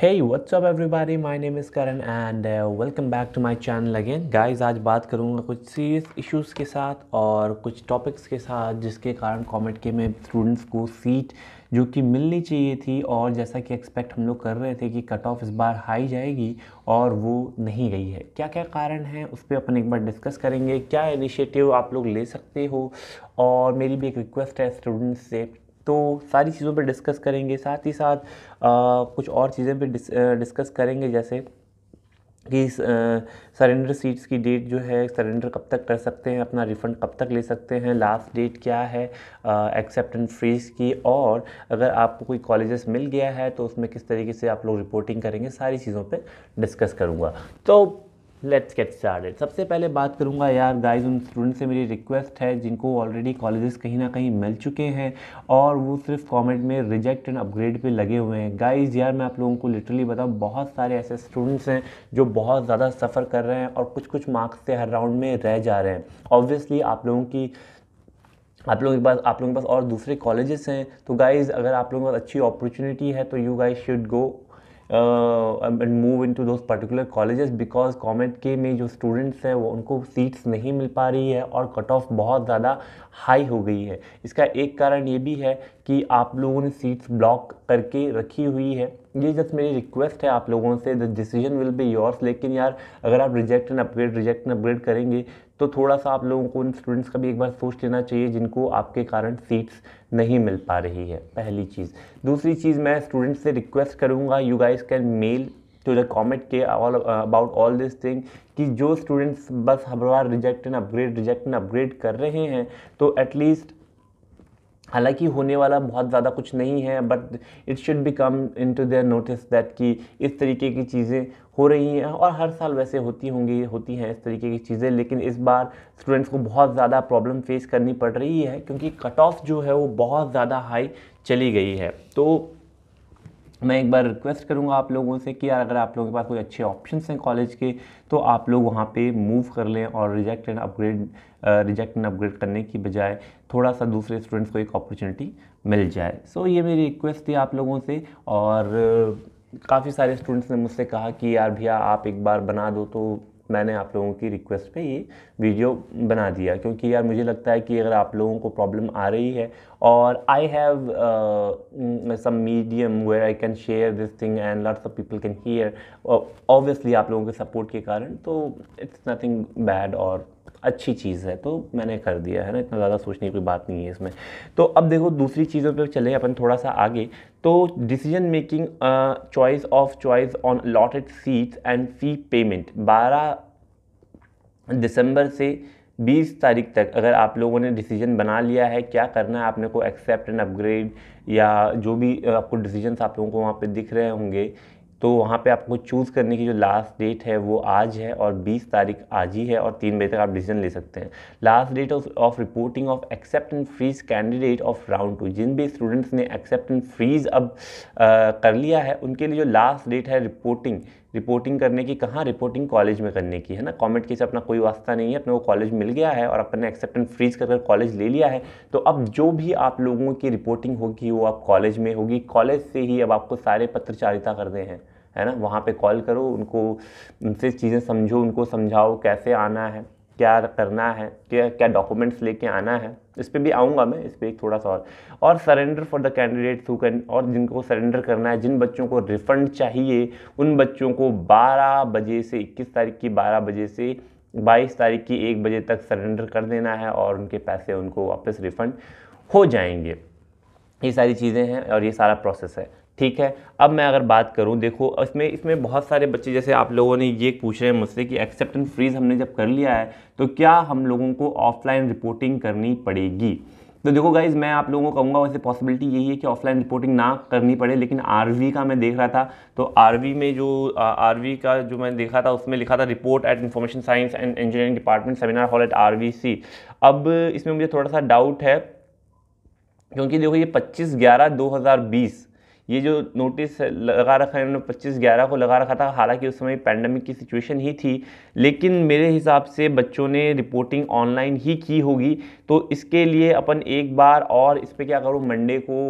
Hey, what's up everybody? My name is Karan and uh, welcome back to my channel again. Guys, आज बात करूँगा कुछ serious issues के साथ और कुछ टॉपिक्स के साथ जिसके कारण कॉमेट के में स्टूडेंट्स को सीट जो कि मिलनी चाहिए थी और जैसा कि एक्सपेक्ट हम लोग कर रहे थे कि कट ऑफ इस बार हाई जाएगी और वो नहीं गई है क्या क्या कारण है उस पर अपन एक बार डिस्कस करेंगे क्या इनिशिएटिव आप लोग ले सकते हो और मेरी भी एक रिक्वेस्ट है स्टूडेंट्स से तो सारी चीज़ों पर डिस्कस करेंगे साथ ही साथ आ, कुछ और चीज़ें भी डिस, डिस्कस करेंगे जैसे कि सरेंडर सीट्स की डेट जो है सरेंडर कब तक कर सकते हैं अपना रिफ़ंड कब तक ले सकते हैं लास्ट डेट क्या है एक्सेप्टेंस फ्रीज की और अगर आपको कोई कॉलेजेस मिल गया है तो उसमें किस तरीके से आप लोग रिपोर्टिंग करेंगे सारी चीज़ों पे डिस्कस करूँगा तो लेट्स गेट स्टार्टेड सबसे पहले बात करूंगा यार गाइस उन स्टूडेंट से मेरी रिक्वेस्ट है जिनको ऑलरेडी कॉलेजेस कहीं ना कहीं मिल चुके हैं और वो सिर्फ कमेंट में रिजेक्ट एंड अपग्रेड पे लगे हुए हैं गाइस यार मैं आप लोगों को लिटरली बताऊँ बहुत सारे ऐसे स्टूडेंट्स हैं जो बहुत ज़्यादा सफ़र कर रहे हैं और कुछ कुछ मार्क्स से हर राउंड में रह जा रहे हैं ऑब्वियसली आप लोगों की आप लोगों के पास आप लोगों के पास और दूसरे कॉलेजेस हैं तो गाइज़ अगर आप लोगों के पास अच्छी अपॉर्चुनिटी है तो you guys should go and move into दो particular colleges because COMEDK में जो स्टूडेंट्स हैं वो उनको सीट्स नहीं मिल पा रही है और कट ऑफ बहुत ज़्यादा हाई हो गई है इसका एक कारण ये भी है कि आप लोगों ने सीट्स ब्लॉक करके रखी हुई है ये जस्ट मेरी रिक्वेस्ट है आप लोगों से the decision will be yours लेकिन यार अगर आप reject and upgrade reject and upgrade करेंगे तो थोड़ा सा आप लोगों को उन स्टूडेंट्स का भी एक बार सोच लेना चाहिए जिनको आपके कारण सीट्स नहीं मिल पा रही है पहली चीज़ दूसरी चीज़ मैं स्टूडेंट्स से रिक्वेस्ट करूँगा you guys can mail to the COMEDK all about all this thing कि जो स्टूडेंट्स बस हर बार reject and upgrade reject and upgrade कर रहे हैं तो एटलीस्ट हालांकि होने वाला बहुत ज़्यादा कुछ नहीं है but it should be come into their notice that कि इस तरीके की चीज़ें हो रही हैं और हर साल वैसे होती होंगी होती हैं इस तरीके की चीज़ें लेकिन इस बार स्टूडेंट्स को बहुत ज़्यादा प्रॉब्लम फेस करनी पड़ रही है क्योंकि कट ऑफ जो है वो बहुत ज़्यादा हाई चली गई है तो मैं एक बार रिक्वेस्ट करूँगा आप लोगों से कि यार अगर आप लोगों के पास कोई अच्छे ऑप्शन हैं कॉलेज के तो आप लोग वहाँ पे मूव कर लें और reject and upgrade reject and upgrade करने की बजाय थोड़ा सा दूसरे स्टूडेंट्स को एक अपॉर्चुनिटी मिल जाए सो so, ये मेरी रिक्वेस्ट थी आप लोगों से और काफ़ी सारे स्टूडेंट्स ने मुझसे कहा कि यार भैया आप एक बार बना दो तो मैंने आप लोगों की रिक्वेस्ट पे ये वीडियो बना दिया क्योंकि यार मुझे लगता है कि अगर आप लोगों को प्रॉब्लम आ रही है और I have some medium where I can share this thing and lots of people can hear obviously आप लोगों के सपोर्ट के कारण तो इट्स नथिंग बैड और अच्छी चीज़ है तो मैंने कर दिया है ना इतना ज़्यादा सोचने की कोई बात नहीं है इसमें तो अब देखो दूसरी चीज़ों पे चले अपन थोड़ा सा आगे तो decision making choice of choice on allotted seats and fee payment 12 दिसंबर से 20 तारीख तक अगर आप लोगों ने डिसीजन बना लिया है क्या करना है आपने को एक्सेप्ट एंड अपग्रेड या जो भी आपको डिसीजन आप लोगों को वहाँ पर दिख रहे होंगे तो वहाँ पे आपको चूज़ करने की जो लास्ट डेट है वो आज है और 20 तारीख आज ही है और तीन बजे तक आप डिसीजन ले सकते हैं last date of reporting of and freeze candidate of round two जिन भी स्टूडेंट्स ने एंड फ्रीज अब आ, कर लिया है उनके लिए जो लास्ट डेट है रिपोर्टिंग रिपोर्टिंग करने की कहाँ रिपोर्टिंग कॉलेज में करने की है ना कॉमेंट के से अपना कोई वास्ता नहीं है अपने को कॉलेज मिल गया है और अपने एक्सेप्टेंस फ्रीज कर कॉलेज ले लिया है तो अब जो भी आप लोगों की रिपोर्टिंग होगी वो आप कॉलेज में होगी कॉलेज से ही अब आपको सारे पत्रचारिता करने हैं है ना वहाँ पे कॉल करो उनको उनसे चीज़ें समझो उनको समझाओ कैसे आना है क्या करना है क्या क्या डॉक्यूमेंट्स लेके आना है इस पर भी आऊँगा मैं इस पर एक थोड़ा सा और और surrender for the candidates who can और जिनको सरेंडर करना है जिन बच्चों को रिफंड चाहिए उन बच्चों को 12 बजे से 21 तारीख की 12 बजे से 22 तारीख की एक बजे तक सरेंडर कर देना है और उनके पैसे उनको वापस रिफ़ंड हो जाएंगे ये सारी चीज़ें हैं और ये सारा प्रोसेस है ठीक है अब मैं अगर बात करूं देखो इसमें इसमें बहुत सारे बच्चे जैसे आप लोगों ने ये पूछ रहे हैं मुझसे कि एक्सेप्टेंस फ्रीज हमने जब कर लिया है तो क्या हम लोगों को ऑफलाइन रिपोर्टिंग करनी पड़ेगी तो देखो गाइज मैं आप लोगों को कहूँगा वैसे पॉसिबिलिटी यही है कि ऑफलाइन रिपोर्टिंग ना करनी पड़े लेकिन आर का मैं देख रहा था तो आर में जो आर का जो मैं देखा था उसमें लिखा था report at information science and engineering department seminar hall at R अब इसमें मुझे थोड़ा सा डाउट है क्योंकि देखो ये 25 ग्यारह 2020 ये जो नोटिस लगा रखा है इन्होंने पच्चीस ग्यारह को लगा रखा था हालांकि उस समय पैंडमिक की सिचुएशन ही थी लेकिन मेरे हिसाब से बच्चों ने रिपोर्टिंग ऑनलाइन ही की होगी तो इसके लिए अपन एक बार और इस पर क्या करूँ मंडे को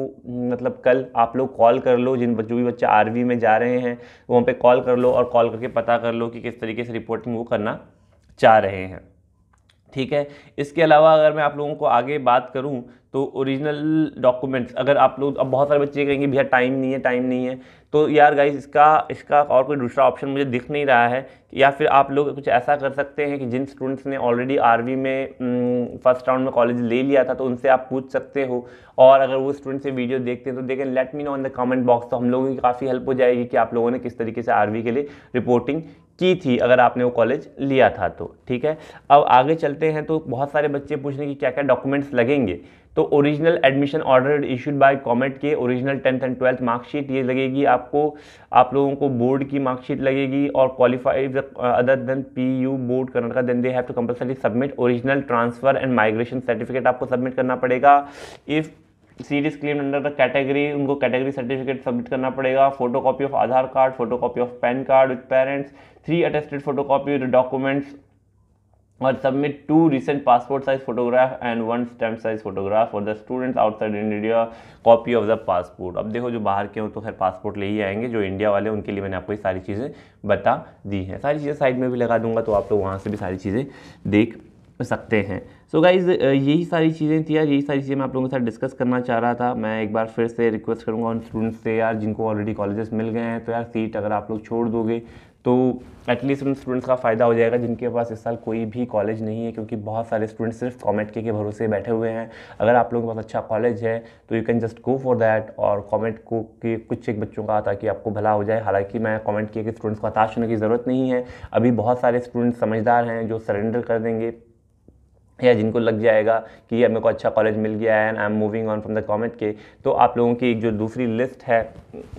मतलब कल आप लोग कॉल कर लो जिन जो भी बच्चे आर में जा रहे हैं वहाँ पर कॉल कर लो और कॉल करके पता कर लो कि किस तरीके से रिपोर्टिंग वो करना चाह रहे हैं ठीक है इसके अलावा अगर मैं आप लोगों को आगे बात करूं तो ओरिजिनल डॉक्यूमेंट्स अगर आप लोग अब बहुत सारे बच्चे कहेंगे भैया टाइम नहीं है टाइम नहीं है तो यार गाइज इसका इसका और कोई दूसरा ऑप्शन मुझे दिख नहीं रहा है या फिर आप लोग कुछ ऐसा कर सकते हैं कि जिन स्टूडेंट्स ने ऑलरेडी आरवी में फर्स्ट राउंड में कॉलेज ले लिया था तो उनसे आप पूछ सकते हो और अगर वो स्टूडेंट्स ये वीडियो देखते हैं तो देखें let me know in the comment box तो हम लोगों की काफ़ी हेल्प हो जाएगी कि आप लोगों ने किस तरीके से आरवी के लिए रिपोर्टिंग की थी अगर आपने वो कॉलेज लिया था तो ठीक है अब आगे चलते हैं तो बहुत सारे बच्चे पूछने की क्या क्या डॉक्यूमेंट्स लगेंगे तो original admission order issued by COMEDK original tenth and twelfth marksheet ये लगेगी आपको आप लोगों को बोर्ड की मार्कशीट लगेगी और uh, qualified other than P U board Karnataka then they have to compulsory submit original transfer and migration certificate आपको सबमिट करना पड़ेगा if series claim under the category उनको कैटेगरी सर्टिफिकेट सबमिट करना पड़ेगा photo copy of Aadhaar card photo copy of PAN card with parents three attested photo copy documents submit to recent passport size photograph and one stamp size photograph और the the outside in India copy of the passport अब देखो जो बाहर के हो तो खैर passport ले ही आएंगे जो इंडिया वाले उनके लिए मैंने आपको ये सारी चीज़ें बता दी हैं सारी चीज़ें साइड में भी लगा दूंगा तो आप लोग वहाँ से भी सारी चीज़ें देख सकते हैं सो so गाइज यही सारी चीज़ें थी यार यही सारी चीज़ें मैं आप लोगों के साथ डिस्कस करना चाह रहा था मैं एक बार फिर से रिक्वेस्ट करूँगा उन स्टूडेंट्स से यार जिनको ऑलरेडी कॉलेजेस मिल गए हैं तो यार सीट अगर आप लोग छोड़ दोगे तो एटलीस्ट उन स्टूडेंट्स का फ़ायदा हो जाएगा जिनके पास इस साल कोई भी कॉलेज नहीं है क्योंकि बहुत सारे स्टूडेंट्स सिर्फ कॉमेंट के, के भरोसे बैठे हुए हैं अगर आप लोगों के पास अच्छा कॉलेज है तो you can just go for that और कॉमेंट को के कुछ एक बच्चों का ताकि आपको भला हो जाए हालांकि मैं कॉमेंट किए के स्टूडेंट्स को हताश होने की ज़रूरत नहीं है अभी बहुत सारे स्टूडेंट्स समझदार हैं जो सरेंडर कर देंगे या जिनको लग जाएगा कि मेरे को अच्छा कॉलेज मिल गया है and I am moving on from the COMEDK तो आप लोगों की एक जो दूसरी लिस्ट है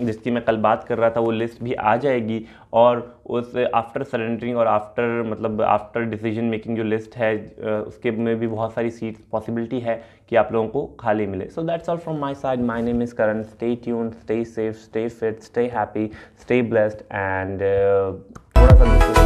जिसकी मैं कल बात कर रहा था वो लिस्ट भी आ जाएगी और उस आफ्टर सरेंडरिंग और आफ्टर मतलब आफ्टर डिसीजन मेकिंग जो लिस्ट है उसके में भी बहुत सारी सीट्स पॉसिबिलिटी है कि आप लोगों को खाली मिले so that's all from my side my name is Karan stay tune stay safe stay fit stay happy stay blessed and थोड़ा सा